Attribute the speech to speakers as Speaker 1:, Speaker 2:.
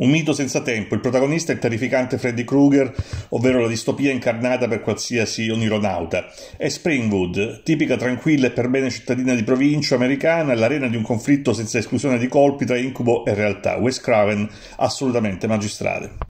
Speaker 1: Un mito senza tempo, il protagonista è il terrificante Freddy Krueger, ovvero la distopia incarnata per qualsiasi onironauta. È Springwood, tipica tranquilla e per bene cittadina di provincia americana, l'arena di un conflitto senza esclusione di colpi tra incubo e realtà. Wes Craven, assolutamente magistrale.